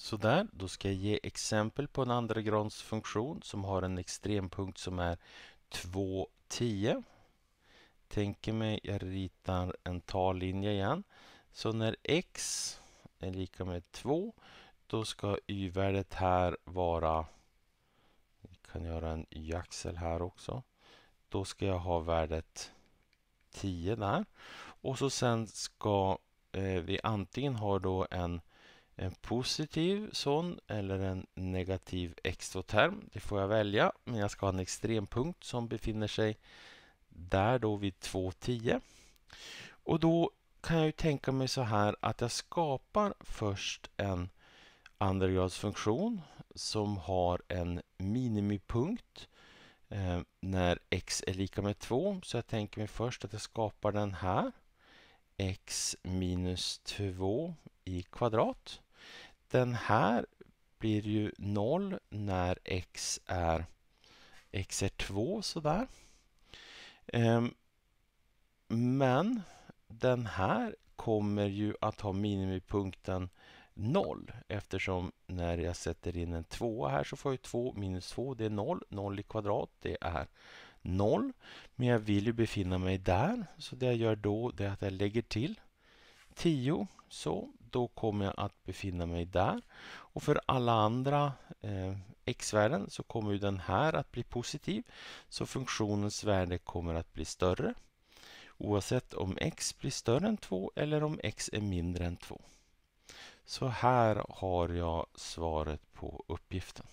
Sådär, då ska jag ge exempel på en andragradsfunktion som har en extrempunkt som är 2, 10. Tänker mig, att jag ritar en tallinje igen. Så när x är lika med 2, då ska y-värdet här vara, vi kan göra en y-axel här också. Då ska jag ha värdet 10 där. Och så sen ska eh, vi antingen ha då en en positiv sån eller en negativ extroterm. Det får jag välja. Men jag ska ha en extrempunkt som befinner sig där då vid 2,10. Och då kan jag ju tänka mig så här att jag skapar först en andragradsfunktion som har en minimipunkt eh, när x är lika med 2. Så jag tänker mig först att jag skapar den här. x minus 2 i kvadrat den här blir ju 0 när x är, x är 2 sådär. Ehm, men den här kommer ju att ha minimipunkten 0 eftersom när jag sätter in en 2 här så får jag 2 minus 2 det är 0. 0 i kvadrat det är 0. Men jag vill ju befinna mig där så det jag gör då är att jag lägger till 10 så då kommer jag att befinna mig där. Och för alla andra eh, x-värden så kommer den här att bli positiv. Så funktionens värde kommer att bli större. Oavsett om x blir större än 2 eller om x är mindre än 2. Så här har jag svaret på uppgiften.